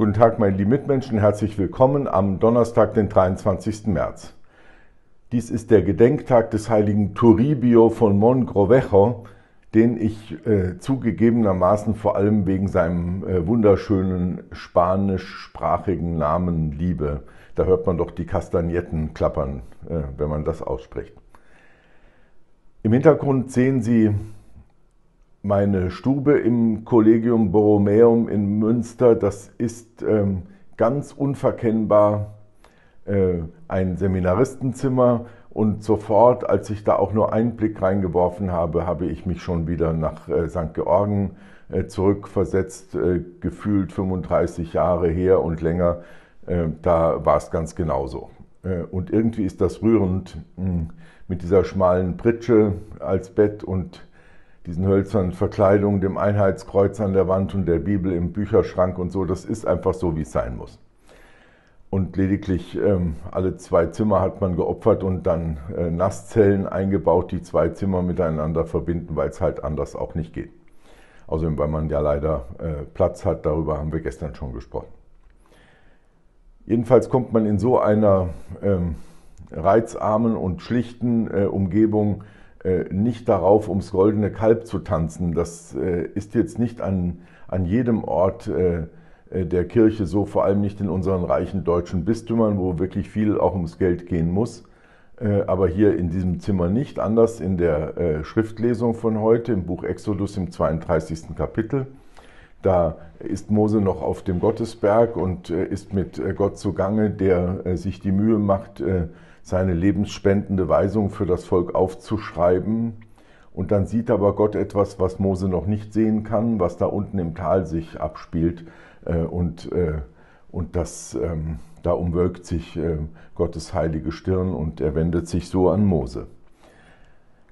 Guten Tag, meine lieben Mitmenschen, herzlich willkommen am Donnerstag, den 23. März. Dies ist der Gedenktag des heiligen Turibio von Mongrovejo, den ich äh, zugegebenermaßen vor allem wegen seinem äh, wunderschönen spanischsprachigen Namen liebe. Da hört man doch die Kastagnetten klappern, äh, wenn man das ausspricht. Im Hintergrund sehen Sie meine Stube im Kollegium Borromeum in Münster, das ist ähm, ganz unverkennbar äh, ein Seminaristenzimmer. Und sofort, als ich da auch nur einen Blick reingeworfen habe, habe ich mich schon wieder nach äh, St. Georgen äh, zurückversetzt, äh, gefühlt 35 Jahre her und länger. Äh, da war es ganz genauso. Äh, und irgendwie ist das rührend hm, mit dieser schmalen Pritsche als Bett und diesen hölzernen Verkleidungen, dem Einheitskreuz an der Wand und der Bibel im Bücherschrank und so. Das ist einfach so, wie es sein muss. Und lediglich ähm, alle zwei Zimmer hat man geopfert und dann äh, Nasszellen eingebaut, die zwei Zimmer miteinander verbinden, weil es halt anders auch nicht geht. Außerdem, weil man ja leider äh, Platz hat, darüber haben wir gestern schon gesprochen. Jedenfalls kommt man in so einer ähm, reizarmen und schlichten äh, Umgebung äh, nicht darauf, ums goldene Kalb zu tanzen. Das äh, ist jetzt nicht an, an jedem Ort äh, der Kirche so, vor allem nicht in unseren reichen deutschen Bistümern, wo wirklich viel auch ums Geld gehen muss. Aber hier in diesem Zimmer nicht, anders in der Schriftlesung von heute, im Buch Exodus im 32. Kapitel. Da ist Mose noch auf dem Gottesberg und äh, ist mit äh, Gott zugange, der äh, sich die Mühe macht, seine lebensspendende Weisung für das Volk aufzuschreiben. Und dann sieht aber Gott etwas, was Mose noch nicht sehen kann, was da unten im Tal sich abspielt. Und, und das, ähm, da umwölkt sich Gottes heilige Stirn und er wendet sich so an Mose.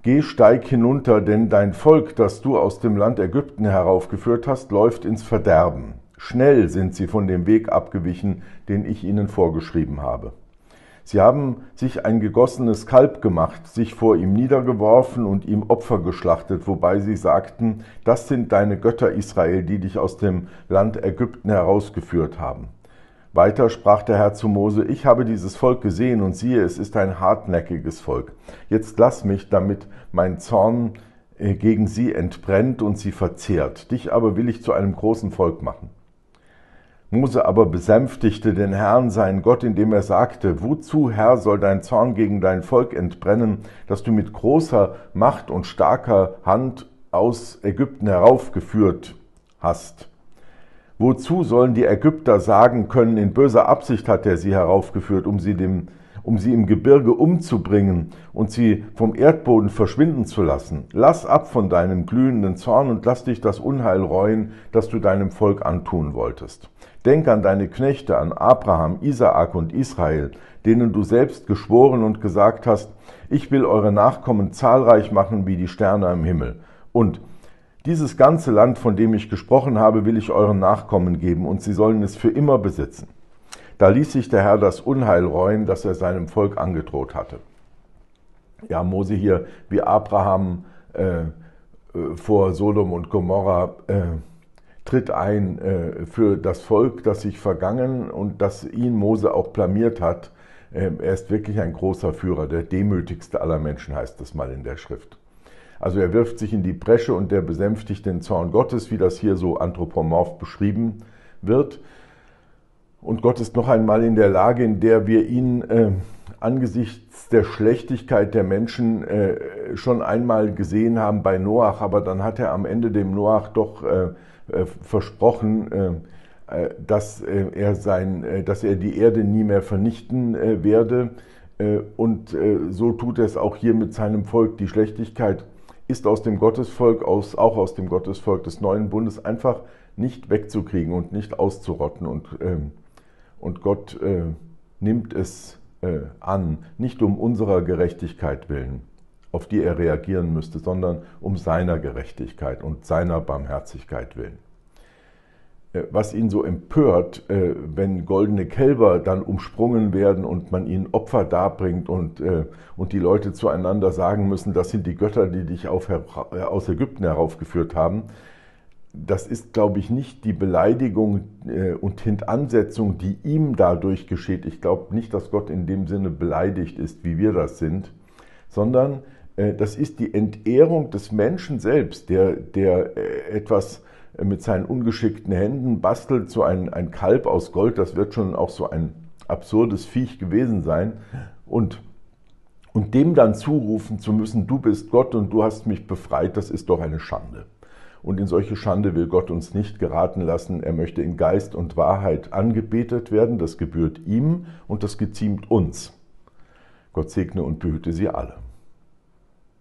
Geh, steig hinunter, denn dein Volk, das du aus dem Land Ägypten heraufgeführt hast, läuft ins Verderben. Schnell sind sie von dem Weg abgewichen, den ich ihnen vorgeschrieben habe. Sie haben sich ein gegossenes Kalb gemacht, sich vor ihm niedergeworfen und ihm Opfer geschlachtet, wobei sie sagten, das sind deine Götter Israel, die dich aus dem Land Ägypten herausgeführt haben. Weiter sprach der Herr zu Mose, ich habe dieses Volk gesehen und siehe, es ist ein hartnäckiges Volk. Jetzt lass mich, damit mein Zorn äh, gegen sie entbrennt und sie verzehrt. Dich aber will ich zu einem großen Volk machen. Mose aber besänftigte den Herrn, seinen Gott, indem er sagte, Wozu, Herr, soll dein Zorn gegen dein Volk entbrennen, das du mit großer Macht und starker Hand aus Ägypten heraufgeführt hast? Wozu sollen die Ägypter sagen können, in böser Absicht hat er sie heraufgeführt, um sie, dem, um sie im Gebirge umzubringen und sie vom Erdboden verschwinden zu lassen? Lass ab von deinem glühenden Zorn und lass dich das Unheil reuen, das du deinem Volk antun wolltest. Denk an deine Knechte, an Abraham, Isaak und Israel, denen du selbst geschworen und gesagt hast, ich will eure Nachkommen zahlreich machen wie die Sterne im Himmel. Und dieses ganze Land, von dem ich gesprochen habe, will ich euren Nachkommen geben, und sie sollen es für immer besitzen. Da ließ sich der Herr das Unheil reuen, das er seinem Volk angedroht hatte. Ja, Mose hier wie Abraham äh, äh, vor Sodom und Gomorra äh, tritt ein äh, für das Volk, das sich vergangen und das ihn Mose auch blamiert hat. Ähm, er ist wirklich ein großer Führer, der demütigste aller Menschen heißt es mal in der Schrift. Also er wirft sich in die Bresche und der besänftigt den Zorn Gottes, wie das hier so anthropomorph beschrieben wird. Und Gott ist noch einmal in der Lage, in der wir ihn äh, angesichts der Schlechtigkeit der Menschen äh, schon einmal gesehen haben bei Noach, aber dann hat er am Ende dem Noach doch äh, äh versprochen, äh, äh, dass, er sein, dass er die Erde nie mehr vernichten werde. und so tut er es auch hier mit seinem Volk. Die Schlechtigkeit ist aus dem Gottesvolk, aus, auch aus dem Gottesvolk des neuen Bundes einfach nicht wegzukriegen und nicht auszurotten. Und, ähm, und Gott äh, nimmt es äh, an, nicht um unserer Gerechtigkeit willen, auf die er reagieren müsste, sondern um seiner Gerechtigkeit und seiner Barmherzigkeit willen. Äh, was ihn so empört, äh, wenn goldene Kälber dann umsprungen werden und man ihnen Opfer darbringt und, äh, und die Leute zueinander sagen müssen, das sind die Götter, die dich auf, aus Ägypten heraufgeführt haben. Das ist, glaube ich, nicht die Beleidigung und Hintansetzung, die ihm dadurch geschieht. Ich glaube nicht, dass Gott in dem Sinne beleidigt ist, wie wir das sind, sondern das ist die Entehrung des Menschen selbst, der, der etwas mit seinen ungeschickten Händen bastelt so ein, ein Kalb aus Gold, das wird schon auch so ein absurdes Viech gewesen sein, und, und dem dann zurufen zu müssen, du bist Gott und du hast mich befreit, das ist doch eine Schande. Und in solche Schande will Gott uns nicht geraten lassen. Er möchte in Geist und Wahrheit angebetet werden. Das gebührt ihm und das geziemt uns. Gott segne und behüte sie alle.